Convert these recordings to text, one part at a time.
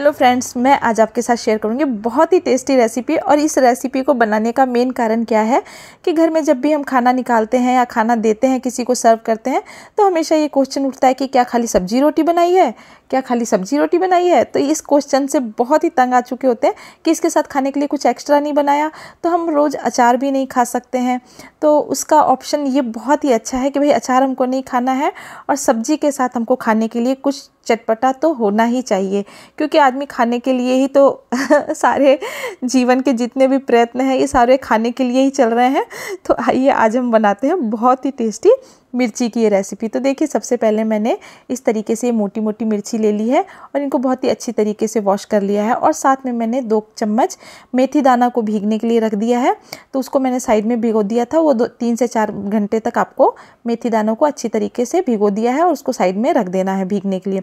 hello friends मैं आज आपके साथ शेयर करूंगी बहुत ही टेस्टी रेसिपी और इस रेसिपी को बनाने का मेन कारण क्या है कि घर में जब भी हम खाना निकालते हैं या खाना देते हैं किसी को सर्व करते हैं तो हमेशा ये क्वेश्चन उठता है कि क्या खाली सब्जी रोटी बनाई है क्या खाली सब्जी रोटी बनाई है तो इस क्वेश्चन से बहुत ही तंग आ चुके होते हैं कि इसके साथ खाने के लिए कुछ एक्स्ट्रा नहीं बनाया तो हम रोज़ अचार भी नहीं खा सकते हैं तो उसका ऑप्शन ये बहुत ही अच्छा है कि भाई अचार हमको नहीं खाना है और सब्जी के साथ हमको खाने के लिए कुछ चटपटा तो होना ही चाहिए क्योंकि आदमी खाने के लिए ही तो सारे जीवन के जितने भी प्रयत्न हैं ये सारे खाने के लिए ही चल रहे हैं तो आइए आज हम बनाते हैं बहुत ही टेस्टी मिर्ची की ये रेसिपी तो देखिए सबसे पहले मैंने इस तरीके से ये मोटी मोटी मिर्ची ले ली है और इनको बहुत ही अच्छी तरीके से वॉश कर लिया है और साथ में मैंने दो चम्मच मेथी दाना को भीगने के लिए रख दिया है तो उसको मैंने साइड में भिगो दिया था वो दो तीन से चार घंटे तक आपको मेथी दानों को अच्छी तरीके से भिगो दिया है और उसको साइड में रख देना है भीगने के लिए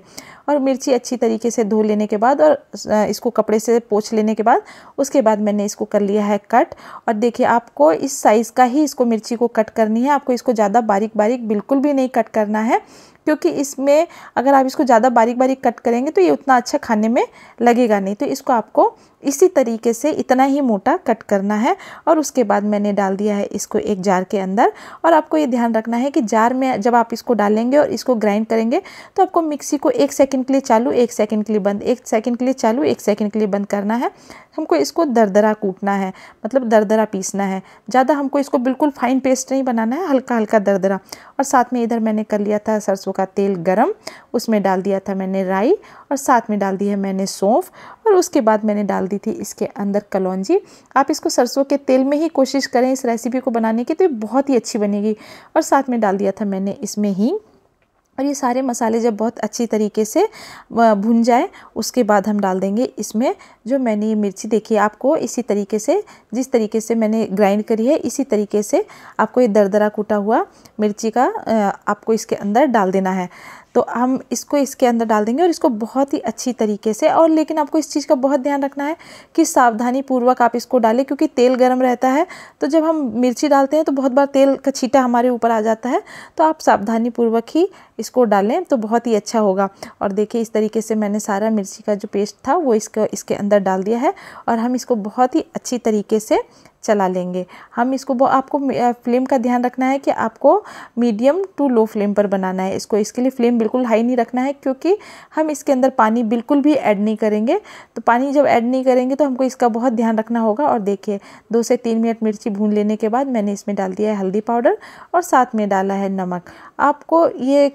और मिर्ची अच्छी तरीके से धो लेने के बाद और इसको कपड़े से पोछ लेने के बाद उसके बाद मैंने इसको कर लिया है कट और देखिए आपको इस साइज़ का ही इसको मिर्ची को कट करनी है आपको इसको ज़्यादा बारीक बारीक एक बिल्कुल भी नहीं कट करना है क्योंकि इसमें अगर आप इसको ज़्यादा बारीक बारीक कट करेंगे तो ये उतना अच्छा खाने में लगेगा नहीं तो इसको आपको इसी तरीके से इतना ही मोटा कट करना है और उसके बाद मैंने डाल दिया है इसको एक जार के अंदर और आपको ये ध्यान रखना है कि जार में जब आप इसको डालेंगे और इसको ग्राइंड करेंगे तो आपको मिक्सी को एक सेकंड के लिए चालू एक सेकंड के लिए बंद एक सेकंड के लिए चालू एक सेकंड के लिए बंद करना है हमको इसको दरदरा कूटना है मतलब दरदरा पीसना है ज़्यादा हमको इसको बिल्कुल फाइन पेस्ट नहीं बनाना है हल्का हल्का दरदरा और साथ में इधर मैंने कर लिया था सरसों का तेल गरम उसमें डाल दिया था मैंने राई और साथ में डाल दी है मैंने सौंफ और उसके बाद मैंने डाल दी थी इसके अंदर कलौंजी आप इसको सरसों के तेल में ही कोशिश करें इस रेसिपी को बनाने की तो बहुत ही अच्छी बनेगी और साथ में डाल दिया था मैंने इसमें हींग और ये सारे मसाले जब बहुत अच्छी तरीके से भुन जाए उसके बाद हम डाल देंगे इसमें जो मैंने ये मिर्ची देखी आपको इसी तरीके से जिस तरीके से मैंने ग्राइंड करी है इसी तरीके से आपको ये दरदरा कूटा हुआ मिर्ची का आपको इसके अंदर डाल देना है तो हम इसको इसके अंदर डाल देंगे और इसको बहुत ही अच्छी तरीके से और लेकिन आपको इस चीज़ का बहुत ध्यान रखना है कि सावधानी पूर्वक आप इसको डालें क्योंकि तेल गर्म रहता है तो जब हम मिर्ची डालते हैं तो बहुत बार तेल का छीटा हमारे ऊपर आ जाता है तो आप सावधानी पूर्वक ही इसको डालें तो बहुत ही अच्छा होगा और देखिए इस तरीके से मैंने सारा मिर्ची का जो पेस्ट था वो इसको इसके अंदर डाल दिया है और हम इसको बहुत ही अच्छी तरीके से चला लेंगे हम इसको आपको फ्लेम का ध्यान रखना है कि आपको मीडियम टू लो फ्लेम पर बनाना है इसको इसके लिए फ्लेम बिल्कुल हाई नहीं रखना है क्योंकि हम इसके अंदर पानी बिल्कुल भी ऐड नहीं करेंगे तो पानी जब ऐड नहीं करेंगे तो हमको इसका बहुत ध्यान रखना होगा और देखिए दो से तीन मिनट मिर्ची भून लेने के बाद मैंने इसमें डाल दिया है हल्दी पाउडर और साथ में डाला है नमक आपको ये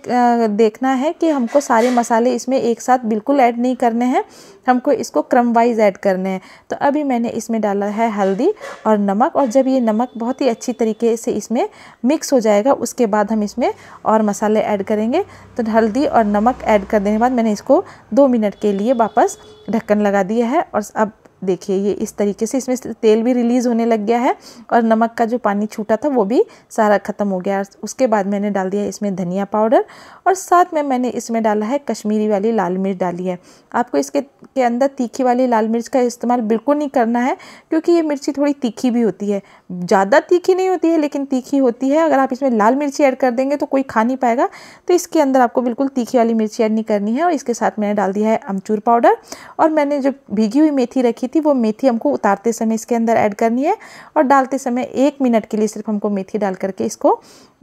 देखना है कि हमको सारे मसाले इसमें एक साथ बिल्कुल ऐड नहीं करने हैं हमको इसको क्रम वाइज ऐड करने हैं तो अभी मैंने इसमें डाला है हल्दी और नमक और जब ये नमक बहुत ही अच्छी तरीके से इसमें मिक्स हो जाएगा उसके बाद हम इसमें और मसाले ऐड करेंगे तो हल्दी और नमक ऐड कर देने के बाद मैंने इसको दो मिनट के लिए वापस ढक्कन लगा दिया है और अब देखिए ये इस तरीके से इसमें तेल भी रिलीज़ होने लग गया है और नमक का जो पानी छूटा था वो भी सारा ख़त्म हो गया उसके बाद मैंने डाल दिया इसमें धनिया पाउडर और साथ में मैंने इसमें डाला है कश्मीरी वाली लाल मिर्च डाली है आपको इसके के अंदर तीखी वाली लाल मिर्च का इस्तेमाल बिल्कुल नहीं करना है क्योंकि ये मिर्ची थोड़ी तीखी भी होती है ज़्यादा तीखी नहीं होती है लेकिन तीखी होती है अगर आप इसमें लाल मिर्ची ऐड कर देंगे तो कोई खा नहीं पाएगा तो इसके अंदर आपको बिल्कुल तीखी वाली मिर्ची ऐड नहीं करनी है और इसके साथ मैंने डाल दिया है अमचूर पाउडर और मैंने जो भीगी हुई मेथी रखी थी वो मेथी हमको उतारते समय इसके अंदर ऐड करनी है और डालते समय एक मिनट के लिए सिर्फ हमको मेथी डाल करके इसको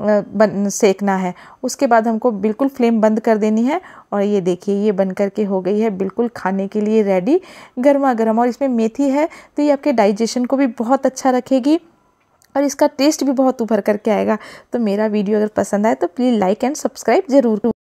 बन सेकना है उसके बाद हमको बिल्कुल फ्लेम बंद कर देनी है और ये देखिए ये बन करके हो गई है बिल्कुल खाने के लिए रेडी गर्मा गर्म और इसमें मेथी है तो ये आपके डाइजेशन को भी बहुत अच्छा रखेगी और इसका टेस्ट भी बहुत उभर करके आएगा तो मेरा वीडियो अगर पसंद आए तो प्लीज़ लाइक एंड सब्सक्राइब ज़रूर